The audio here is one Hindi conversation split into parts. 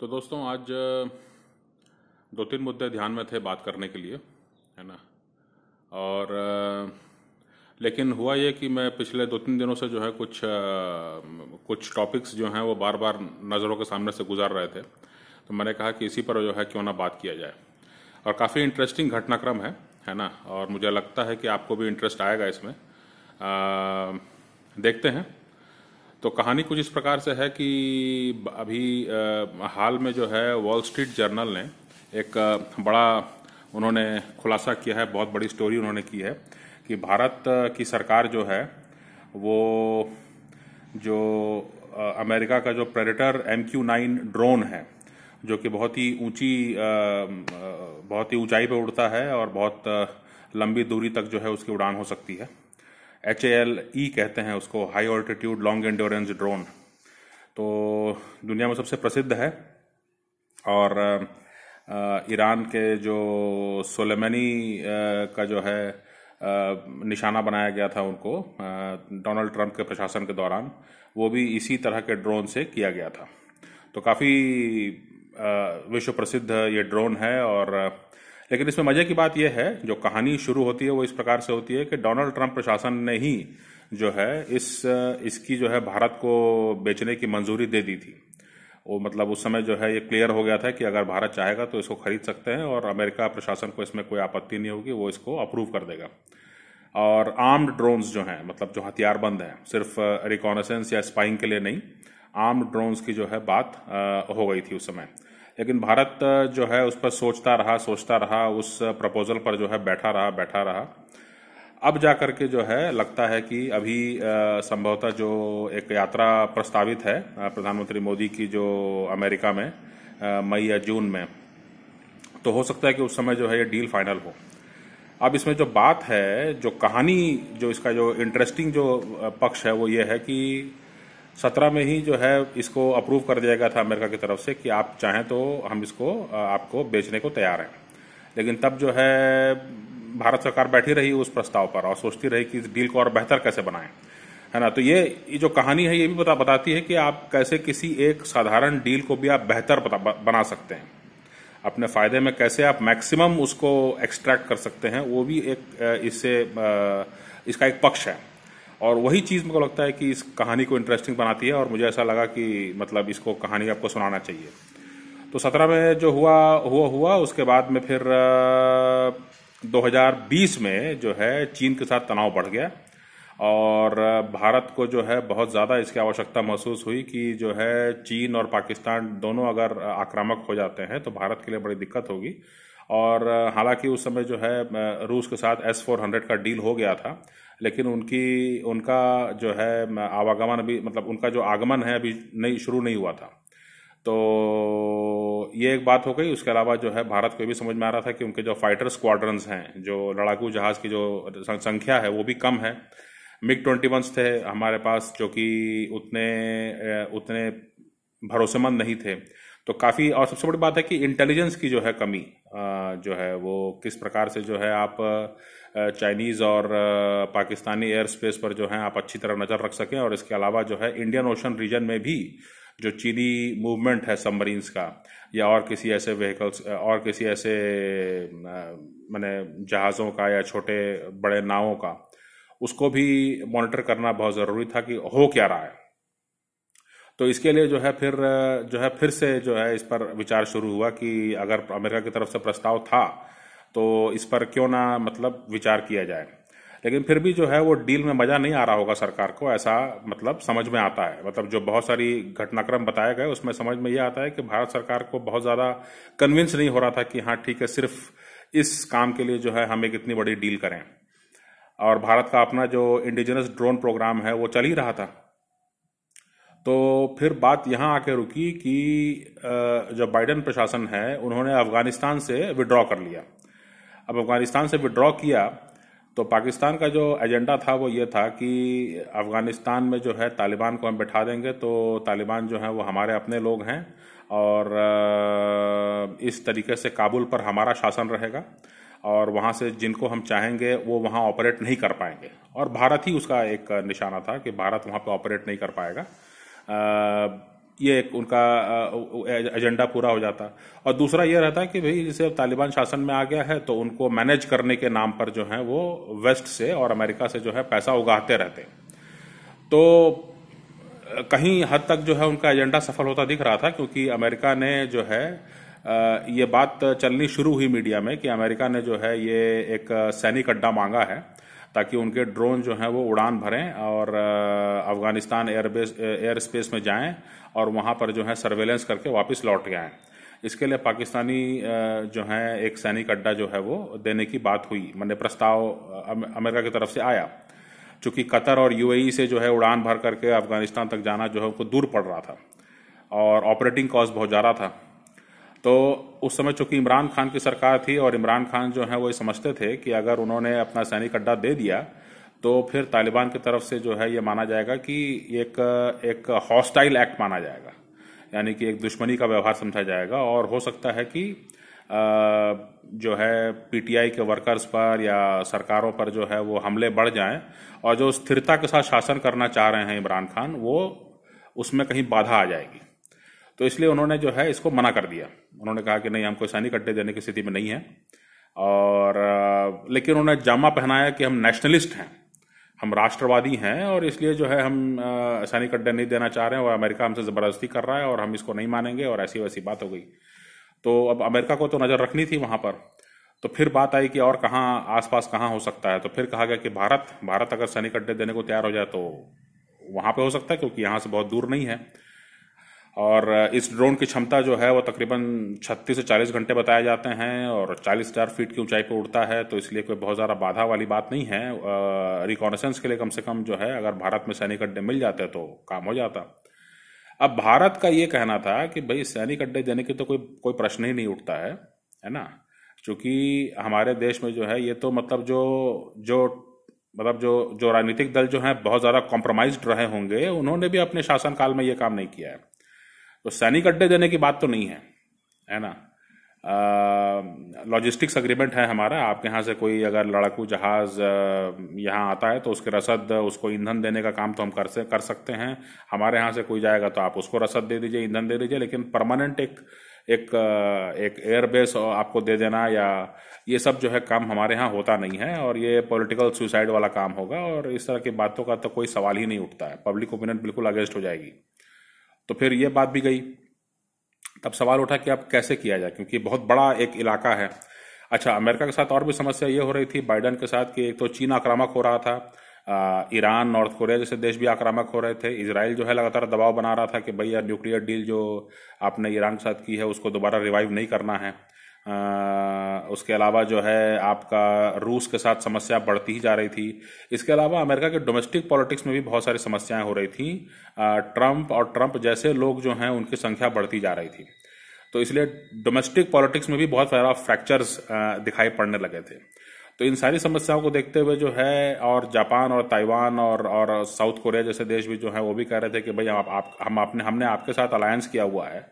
तो दोस्तों आज दो तीन मुद्दे ध्यान में थे बात करने के लिए है ना और लेकिन हुआ ये कि मैं पिछले दो तीन दिनों से जो है कुछ कुछ टॉपिक्स जो हैं वो बार बार नज़रों के सामने से गुजार रहे थे तो मैंने कहा कि इसी पर जो है क्यों ना बात किया जाए और काफ़ी इंटरेस्टिंग घटनाक्रम है है ना और मुझे लगता है कि आपको भी इंटरेस्ट आएगा इसमें आ, देखते हैं तो कहानी कुछ इस प्रकार से है कि अभी आ, हाल में जो है वॉल स्ट्रीट जर्नल ने एक बड़ा उन्होंने खुलासा किया है बहुत बड़ी स्टोरी उन्होंने की है कि भारत की सरकार जो है वो जो आ, अमेरिका का जो Predator M Q nine drone है जो कि बहुत ही ऊंची बहुत ही ऊंचाई पर उड़ता है और बहुत लंबी दूरी तक जो है उसकी उड़ान हो सकती है एच ए एल ई कहते हैं उसको high altitude long endurance drone तो दुनिया में सबसे प्रसिद्ध है और ईरान के जो सोलेमनी का जो है निशाना बनाया गया था उनको डोनाल्ड ट्रंप के प्रशासन के दौरान वो भी इसी तरह के ड्रोन से किया गया था तो काफ़ी विश्व प्रसिद्ध ये ड्रोन है और लेकिन इसमें मजे की बात यह है जो कहानी शुरू होती है वो इस प्रकार से होती है कि डोनाल्ड ट्रंप प्रशासन ने ही जो है इस इसकी जो है भारत को बेचने की मंजूरी दे दी थी वो मतलब उस समय जो है ये क्लियर हो गया था कि अगर भारत चाहेगा तो इसको खरीद सकते हैं और अमेरिका प्रशासन को इसमें कोई आपत्ति नहीं होगी वो इसको अप्रूव कर देगा और आर्म्ड ड्रोन्स जो हैं मतलब जो हथियारबंद हैं सिर्फ रिकॉनसेंस या स्पाइंग के लिए नहीं आर्म्ड ड्रोन्स की जो है बात हो गई थी उस समय लेकिन भारत जो है उस पर सोचता रहा सोचता रहा उस प्रपोजल पर जो है बैठा रहा बैठा रहा अब जा करके के जो है लगता है कि अभी संभवतः जो एक यात्रा प्रस्तावित है प्रधानमंत्री मोदी की जो अमेरिका में मई या जून में तो हो सकता है कि उस समय जो है ये डील फाइनल हो अब इसमें जो बात है जो कहानी जो इसका जो इंटरेस्टिंग जो पक्ष है वो ये है कि सत्रह में ही जो है इसको अप्रूव कर दिया गया था अमेरिका की तरफ से कि आप चाहें तो हम इसको आपको बेचने को तैयार हैं लेकिन तब जो है भारत सरकार बैठी रही उस प्रस्ताव पर और सोचती रही कि इस डील को और बेहतर कैसे बनाएं है ना तो ये जो कहानी है ये भी बता बताती है कि आप कैसे किसी एक साधारण डील को भी आप बेहतर बना सकते हैं अपने फायदे में कैसे आप मैक्सिमम उसको एक्सट्रैक्ट कर सकते हैं वो भी एक इससे इसका एक पक्ष है और वही चीज़ मुझे लगता है कि इस कहानी को इंटरेस्टिंग बनाती है और मुझे ऐसा लगा कि मतलब इसको कहानी आपको सुनाना चाहिए तो सत्रह में जो हुआ हुआ हुआ उसके बाद में फिर 2020 में जो है चीन के साथ तनाव बढ़ गया और भारत को जो है बहुत ज़्यादा इसकी आवश्यकता महसूस हुई कि जो है चीन और पाकिस्तान दोनों अगर आक्रामक हो जाते हैं तो भारत के लिए बड़ी दिक्कत होगी और हालांकि उस समय जो है रूस के साथ एस फोर हंड्रेड का डील हो गया था लेकिन उनकी उनका जो है आवागमन अभी मतलब उनका जो आगमन है अभी नहीं शुरू नहीं हुआ था तो ये एक बात हो गई उसके अलावा जो है भारत को भी समझ में आ रहा था कि उनके जो फाइटर स्क्वाड्रंस हैं जो लड़ाकू जहाज़ की जो संख्या है वो भी कम है मिग ट्वेंटी वंस थे हमारे पास जो कि उतने उतने भरोसेमंद नहीं थे तो काफ़ी और सबसे बड़ी बात है कि इंटेलिजेंस की जो है कमी जो है वो किस प्रकार से जो है आप चाइनीज़ और पाकिस्तानी एयर स्पेस पर जो है आप अच्छी तरह नज़र रख सकें और इसके अलावा जो है इंडियन ओशन रीजन में भी जो चीनी मूवमेंट है सबमरीन्स का या और किसी ऐसे व्हीकल्स और किसी ऐसे मैंने जहाज़ों का या छोटे बड़े नावों का उसको भी मॉनिटर करना बहुत ज़रूरी था कि हो क्या रहा है तो इसके लिए जो है फिर जो है फिर से जो है इस पर विचार शुरू हुआ कि अगर अमेरिका की तरफ से प्रस्ताव था तो इस पर क्यों ना मतलब विचार किया जाए लेकिन फिर भी जो है वो डील में मज़ा नहीं आ रहा होगा सरकार को ऐसा मतलब समझ में आता है मतलब जो बहुत सारी घटनाक्रम बताए गए उसमें समझ में ये आता है कि भारत सरकार को बहुत ज़्यादा कन्विंस नहीं हो रहा था कि हाँ ठीक है सिर्फ इस काम के लिए जो है हम एक इतनी बड़ी डील करें और भारत का अपना जो इंडिजिनस ड्रोन प्रोग्राम है वो चल ही रहा था तो फिर बात यहां आके रुकी कि जो बाइडन प्रशासन है उन्होंने अफगानिस्तान से विड्रॉ कर लिया अब अफगानिस्तान से विड्रॉ किया तो पाकिस्तान का जो एजेंडा था वो ये था कि अफ़गानिस्तान में जो है तालिबान को हम बैठा देंगे तो तालिबान जो है वो हमारे अपने लोग हैं और इस तरीके से काबुल पर हमारा शासन रहेगा और वहाँ से जिनको हम चाहेंगे वो वहाँ ऑपरेट नहीं कर पाएंगे और भारत ही उसका एक निशाना था कि भारत वहाँ पर ऑपरेट नहीं कर पाएगा ये एक उनका एजेंडा पूरा हो जाता और दूसरा यह रहता कि भाई जैसे अब तालिबान शासन में आ गया है तो उनको मैनेज करने के नाम पर जो है वो वेस्ट से और अमेरिका से जो है पैसा उगाते रहते तो कहीं हद तक जो है उनका एजेंडा सफल होता दिख रहा था क्योंकि अमेरिका ने जो है ये बात चलनी शुरू हुई मीडिया में कि अमेरिका ने जो है ये एक सैनिक अड्डा मांगा है ताकि उनके ड्रोन जो हैं वो उड़ान भरें और अफगानिस्तान एयरबेस एयर स्पेस में जाएं और वहाँ पर जो है सर्वेलेंस करके वापस लौट के आएँ इसके लिए पाकिस्तानी जो है एक सैनिक अड्डा जो है वो देने की बात हुई मैंने प्रस्ताव अमेरिका की तरफ से आया चूँकि कतर और यूएई से जो है उड़ान भर करके अफगानिस्तान तक जाना जो है उनको दूर पड़ रहा था और ऑपरेटिंग कॉस्ट बहुत ज़्यादा था तो उस समय चूंकि इमरान खान की सरकार थी और इमरान खान जो है वो समझते थे कि अगर उन्होंने अपना सैनिक अड्डा दे दिया तो फिर तालिबान की तरफ से जो है ये माना जाएगा कि एक एक हॉस्टाइल एक्ट माना जाएगा यानी कि एक दुश्मनी का व्यवहार समझा जाएगा और हो सकता है कि आ, जो है पीटीआई के वर्कर्स पर या सरकारों पर जो है वो हमले बढ़ जाएं और जो स्थिरता के साथ शासन करना चाह रहे हैं इमरान खान वो उसमें कहीं बाधा आ जाएगी तो इसलिए उन्होंने जो है इसको मना कर दिया उन्होंने कहा कि नहीं हमको सैनिक अड्डे देने की स्थिति में नहीं है और लेकिन उन्होंने जामा पहनाया कि हम नेशनलिस्ट हैं हम राष्ट्रवादी हैं और इसलिए जो है हम सैनिक अड्डे नहीं देना चाह रहे हैं और अमेरिका हमसे ज़बरदस्ती कर रहा है और हम इसको नहीं मानेंगे और ऐसी वैसी बात हो गई तो अब अमेरिका को तो नज़र रखनी थी वहाँ पर तो फिर बात आई कि और कहाँ आसपास कहाँ हो सकता है तो फिर कहा गया कि भारत भारत अगर सैनिक अड्डे देने को तैयार हो जाए तो वहाँ पे हो सकता है क्योंकि यहाँ से बहुत दूर नहीं है और इस ड्रोन की क्षमता जो है वो तकरीबन 36 से 40 घंटे बताए जाते हैं और हजार फीट की ऊंचाई पर उड़ता है तो इसलिए कोई बहुत ज़्यादा बाधा वाली बात नहीं है रिकॉनेसेंस के लिए कम से कम जो है अगर भारत में सैनिक अड्डे मिल जाते तो काम हो जाता अब भारत का ये कहना था कि भाई सैनिक अड्डे देने की तो कोई कोई प्रश्न ही नहीं उठता है है ना क्योंकि हमारे देश में जो है ये तो मतलब जो जो मतलब जो जो राजनीतिक दल जो हैं बहुत ज़्यादा कॉम्प्रोमाइज्ड रहे होंगे उन्होंने भी अपने शासनकाल में ये काम नहीं किया है तो सैनिक अड्डे देने की बात तो नहीं है है ना लॉजिस्टिक्स अग्रीमेंट है हमारा आपके यहाँ से कोई अगर लड़ाकू जहाज़ यहाँ आता है तो उसके रसद उसको ईंधन देने का काम तो हम कर से कर सकते हैं हमारे यहाँ से कोई जाएगा तो आप उसको रसद दे दीजिए ईंधन दे दीजिए लेकिन परमानेंट एक एक एक एयरबेस आपको दे देना या ये सब जो है काम हमारे यहाँ होता नहीं है और ये पॉलिटिकल सुसाइड वाला काम होगा और इस तरह की बातों का तो कोई सवाल ही नहीं उठता है पब्लिक ओपिनियन बिल्कुल अगेंस्ट हो जाएगी तो फिर ये बात भी गई तब सवाल उठा कि अब कैसे किया जाए क्योंकि बहुत बड़ा एक इलाका है अच्छा अमेरिका के साथ और भी समस्या ये हो रही थी बाइडन के साथ कि एक तो चीन आक्रामक हो रहा था ईरान नॉर्थ कोरिया जैसे देश भी आक्रामक हो रहे थे इसराइल जो है लगातार दबाव बना रहा था कि भैया न्यूक्लियर डील जो आपने ईरान के साथ की है उसको दोबारा रिवाइव नहीं करना है उसके अलावा जो है आपका रूस के साथ समस्या बढ़ती ही जा रही थी इसके अलावा अमेरिका के डोमेस्टिक पॉलिटिक्स में भी बहुत सारी समस्याएं हो रही थी ट्रंप और ट्रंप जैसे लोग जो हैं उनकी संख्या बढ़ती जा रही थी तो इसलिए डोमेस्टिक पॉलिटिक्स में भी बहुत सारा फ्रैक्चर्स दिखाई पड़ने लगे थे तो इन सारी समस्याओं को देखते हुए जो है और जापान और ताइवान और और साउथ कोरिया जैसे देश भी जो है वो भी कह रहे थे कि भाई आप, आप हम आपने हमने आपके साथ अलायंस किया हुआ है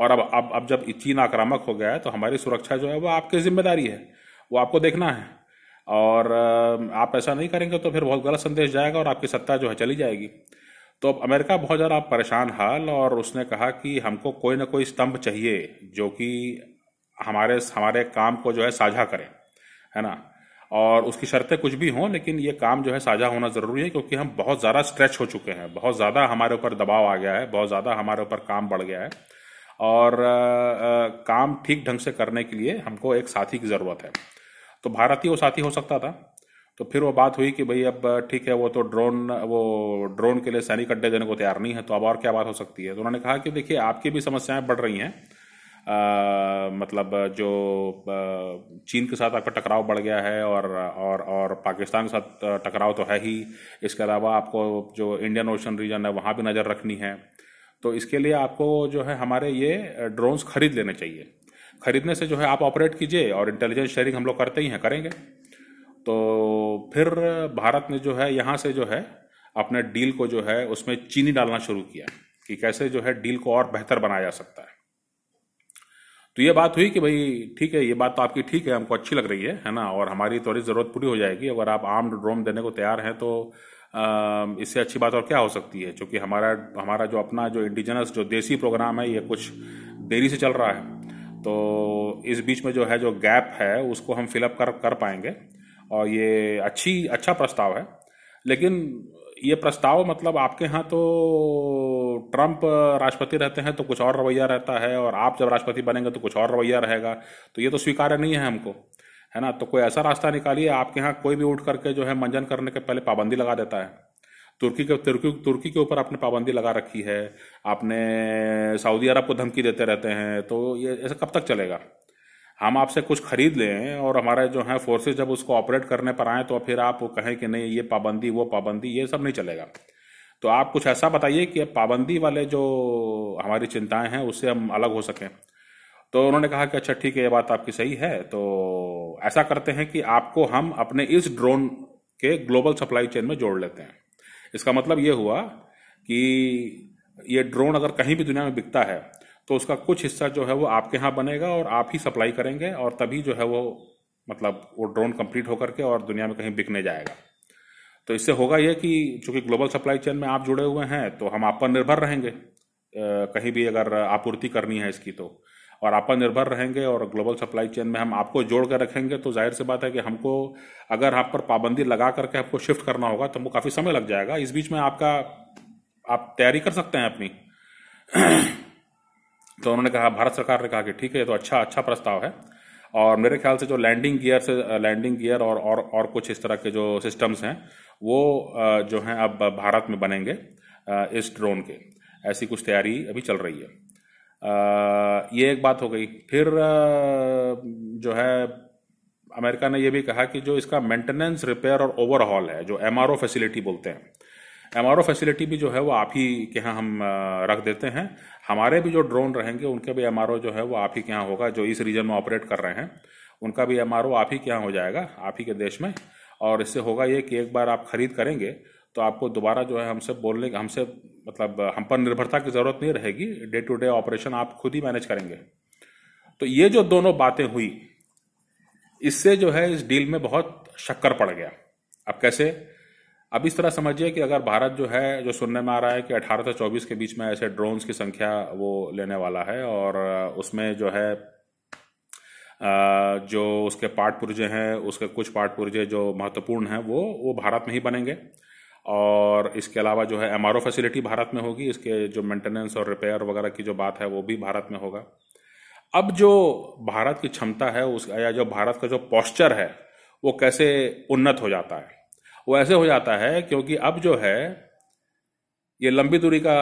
और अब अब अब जब चीन आक्रामक हो गया है तो हमारी सुरक्षा जो है वो आपकी जिम्मेदारी है वो आपको देखना है और आप ऐसा नहीं करेंगे तो फिर बहुत गलत संदेश जाएगा और आपकी सत्ता जो है चली जाएगी तो अब अमेरिका बहुत ज़्यादा परेशान हाल और उसने कहा कि हमको कोई ना कोई स्तंभ चाहिए जो कि हमारे हमारे काम को जो है साझा करें है ना और उसकी शर्तें कुछ भी हों लेकिन ये काम जो है साझा होना ज़रूरी है क्योंकि हम बहुत ज़्यादा स्ट्रेच हो चुके हैं बहुत ज़्यादा हमारे ऊपर दबाव आ गया है बहुत ज़्यादा हमारे ऊपर काम बढ़ गया है और आ, काम ठीक ढंग से करने के लिए हमको एक साथी की ज़रूरत है तो भारत ही वो साथी हो सकता था तो फिर वो बात हुई कि भाई अब ठीक है वो तो ड्रोन वो ड्रोन के लिए सैनिक अड्डे देने को तैयार नहीं है तो अब और क्या बात हो सकती है तो उन्होंने कहा कि देखिए आपकी भी समस्याएं बढ़ रही हैं मतलब जो आ, चीन के साथ आपका टकराव बढ़ गया है और और और पाकिस्तान के साथ टकराव तो है ही इसके अलावा आपको जो इंडियन ओशन रीजन है वहाँ भी नज़र रखनी है तो इसके लिए आपको जो है हमारे ये ड्रोन्स खरीद लेने चाहिए खरीदने से जो है आप ऑपरेट कीजिए और इंटेलिजेंस शेयरिंग हम लोग करते ही हैं करेंगे तो फिर भारत ने जो है यहाँ से जो है अपने डील को जो है उसमें चीनी डालना शुरू किया कि कैसे जो है डील को और बेहतर बनाया जा सकता है तो ये बात हुई कि भाई ठीक है ये बात तो आपकी ठीक है हमको अच्छी लग रही है है ना और हमारी थोड़ी ज़रूरत पूरी हो जाएगी अगर आप आर्म्ड ड्रोन देने को तैयार हैं तो इससे अच्छी बात और क्या हो सकती है क्योंकि हमारा हमारा जो अपना जो इंडिजनस जो देसी प्रोग्राम है ये कुछ देरी से चल रहा है तो इस बीच में जो है जो गैप है उसको हम फिलअप कर कर पाएंगे और ये अच्छी अच्छा प्रस्ताव है लेकिन ये प्रस्ताव मतलब आपके यहाँ तो ट्रंप राष्ट्रपति रहते हैं तो कुछ और रवैया रहता है और आप जब राष्ट्रपति बनेंगे तो कुछ और रवैया रहेगा तो ये तो स्वीकार्य नहीं है हमको है ना तो कोई ऐसा रास्ता निकालिए आपके यहाँ कोई भी उठ करके जो है मंजन करने के पहले पाबंदी लगा देता है तुर्की के तुर्की तुर्की के ऊपर आपने पाबंदी लगा रखी है आपने सऊदी अरब को धमकी देते रहते हैं तो ये ऐसा कब तक चलेगा हम आपसे कुछ खरीद लें और हमारे जो है फोर्सेस जब उसको ऑपरेट करने पर आए तो फिर आप कहें कि नहीं ये पाबंदी वो पाबंदी ये सब नहीं चलेगा तो आप कुछ ऐसा बताइए कि पाबंदी वाले जो हमारी चिंताएं हैं उससे हम अलग हो सकें तो उन्होंने कहा कि अच्छा ठीक है ये बात आपकी सही है तो ऐसा करते हैं कि आपको हम अपने इस ड्रोन के ग्लोबल सप्लाई चेन में जोड़ लेते हैं इसका मतलब ये हुआ कि ये ड्रोन अगर कहीं भी दुनिया में बिकता है तो उसका कुछ हिस्सा जो है वो आपके यहाँ बनेगा और आप ही सप्लाई करेंगे और तभी जो है वो मतलब वो ड्रोन कंप्लीट होकर के और दुनिया में कहीं बिकने जाएगा तो इससे होगा ये कि चूंकि ग्लोबल सप्लाई चेन में आप जुड़े हुए हैं तो हम आप पर निर्भर रहेंगे कहीं भी अगर आपूर्ति करनी है इसकी तो और निर्भर रहेंगे और ग्लोबल सप्लाई चेन में हम आपको जोड़ कर रखेंगे तो जाहिर सी बात है कि हमको अगर आप पर पाबंदी लगा करके आपको शिफ्ट करना होगा तो हमको काफ़ी समय लग जाएगा इस बीच में आपका आप तैयारी कर सकते हैं अपनी तो उन्होंने कहा भारत सरकार ने कहा कि ठीक है ये तो अच्छा अच्छा प्रस्ताव है और मेरे ख्याल से जो लैंडिंग गियर से लैंडिंग गियर और और और कुछ इस तरह के जो सिस्टम्स हैं वो जो हैं अब भारत में बनेंगे इस ड्रोन के ऐसी कुछ तैयारी अभी चल रही है ये एक बात हो गई फिर जो है अमेरिका ने यह भी कहा कि जो इसका मेंटेनेंस रिपेयर और ओवरहॉल है जो एम फैसिलिटी बोलते हैं एम फैसिलिटी भी जो है वो आप ही के यहाँ हम रख देते हैं हमारे भी जो ड्रोन रहेंगे उनके भी एम जो है वो आप ही के यहाँ होगा जो इस रीजन में ऑपरेट कर रहे हैं उनका भी एम आप ही के यहाँ हो जाएगा आप ही के देश में और इससे होगा ये कि एक बार आप खरीद करेंगे तो आपको दोबारा जो है हमसे बोलने हमसे मतलब हम पर निर्भरता की ज़रूरत नहीं रहेगी डे टू डे ऑपरेशन आप खुद ही मैनेज करेंगे तो ये जो दोनों बातें हुई इससे जो है इस डील में बहुत शक्कर पड़ गया अब कैसे अब इस तरह समझिए कि अगर भारत जो है जो सुनने में आ रहा है कि 18 से 24 के बीच में ऐसे ड्रोन्स की संख्या वो लेने वाला है और उसमें जो है जो उसके पार्ट पुर्जे हैं उसके कुछ पार्ट पुर्जे जो महत्वपूर्ण हैं वो वो भारत में ही बनेंगे और इसके अलावा जो है एम फैसिलिटी भारत में होगी इसके जो मेंटेनेंस और रिपेयर वगैरह की जो बात है वो भी भारत में होगा अब जो भारत की क्षमता है उस या जो भारत का जो पॉस्चर है वो कैसे उन्नत हो जाता है वो ऐसे हो जाता है क्योंकि अब जो है ये लंबी दूरी का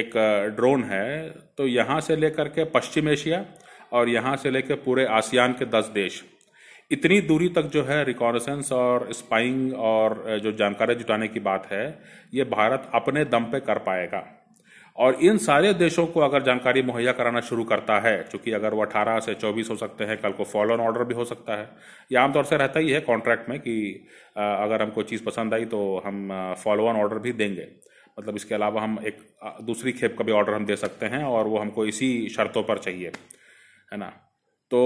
एक ड्रोन है तो यहाँ से लेकर के पश्चिम एशिया और यहाँ से लेकर पूरे आसियान के दस देश इतनी दूरी तक जो है रिकॉर्डेंस और स्पाइंग और जो जानकारी जुटाने की बात है ये भारत अपने दम पे कर पाएगा और इन सारे देशों को अगर जानकारी मुहैया कराना शुरू करता है चूंकि अगर वो अठारह से चौबीस हो सकते हैं कल को फॉलो ऑन ऑर्डर भी हो सकता है या आमतौर से रहता ही है कॉन्ट्रैक्ट में कि अगर हमको चीज़ पसंद आई तो हम फॉलो ऑन ऑर्डर भी देंगे मतलब इसके अलावा हम एक दूसरी खेप का भी ऑर्डर हम दे सकते हैं और वो हमको इसी शर्तों पर चाहिए है ना तो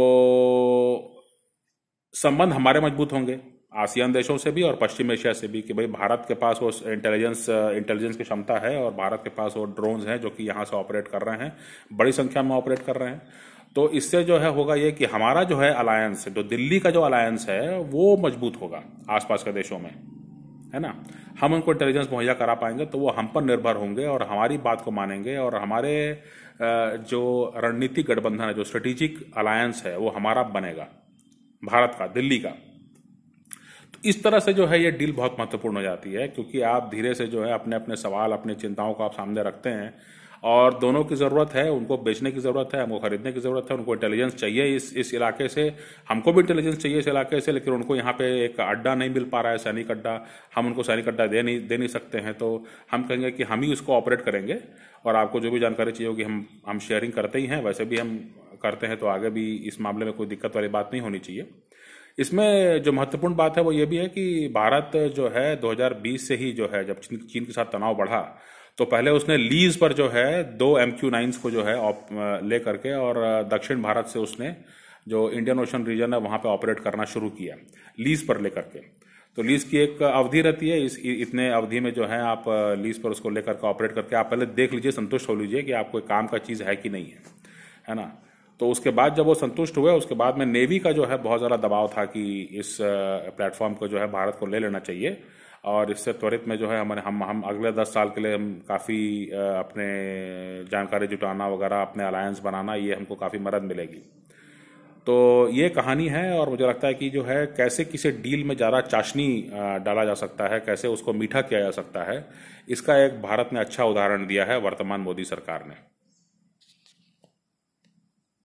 संबंध हमारे मजबूत होंगे आसियान देशों से भी और पश्चिम एशिया से भी कि भाई भारत के पास वो इंटेलिजेंस इंटेलिजेंस की क्षमता है और भारत के पास वो ड्रोन्स हैं जो कि यहाँ से ऑपरेट कर रहे हैं बड़ी संख्या में ऑपरेट कर रहे हैं तो इससे जो है होगा ये कि हमारा जो है अलायंस जो दिल्ली का जो अलायंस है वो मजबूत होगा आसपास के देशों में है ना हम उनको इंटेलिजेंस मुहैया करा पाएंगे तो वो हम पर निर्भर होंगे और हमारी बात को मानेंगे और हमारे जो रणनीतिक गठबंधन है जो स्ट्रेटेजिक अलायंस है वो हमारा बनेगा भारत का दिल्ली का तो इस तरह से जो है ये डील बहुत महत्वपूर्ण हो जाती है क्योंकि आप धीरे से जो है अपने अपने सवाल अपनी चिंताओं को आप सामने रखते हैं और दोनों की ज़रूरत है उनको बेचने की ज़रूरत है हमको खरीदने की ज़रूरत है उनको इंटेलिजेंस चाहिए इस इस इलाके से हमको भी इंटेलिजेंस चाहिए इस इलाके से लेकिन उनको यहाँ पे एक अड्डा नहीं मिल पा रहा है सैनिक अड्डा हम उनको सैनिक अड्डा दे नहीं दे नहीं सकते हैं तो हम कहेंगे कि हम ही उसको ऑपरेट करेंगे और आपको जो भी जानकारी चाहिए होगी हम हम शेयरिंग करते ही हैं वैसे भी हम करते हैं तो आगे भी इस मामले में कोई दिक्कत वाली बात नहीं होनी चाहिए इसमें जो महत्वपूर्ण बात है वो ये भी है कि भारत जो है 2020 से ही जो है जब चीन के साथ तनाव बढ़ा तो पहले उसने लीज पर जो है दो एम क्यू नाइन्स को जो है ले करके और दक्षिण भारत से उसने जो इंडियन ओशन रीजन है वहां पे ऑपरेट करना शुरू किया लीज पर लेकर के तो लीज की एक अवधि रहती है इस इतने अवधि में जो है आप लीज पर उसको लेकर के ऑपरेट करके आप पहले देख लीजिए संतुष्ट हो लीजिए कि आपको काम का चीज़ है कि नहीं है है ना तो उसके बाद जब वो संतुष्ट हुए उसके बाद में नेवी का जो है बहुत ज़्यादा दबाव था कि इस प्लेटफॉर्म को जो है भारत को ले लेना चाहिए और इससे त्वरित में जो है हमारे हम हम अगले दस साल के लिए हम काफ़ी अपने जानकारी जुटाना वगैरह अपने अलायंस बनाना ये हमको काफ़ी मदद मिलेगी तो ये कहानी है और मुझे लगता है कि जो है कैसे किसी डील में ज़्यादा चाशनी डाला जा सकता है कैसे उसको मीठा किया जा सकता है इसका एक भारत ने अच्छा उदाहरण दिया है वर्तमान मोदी सरकार ने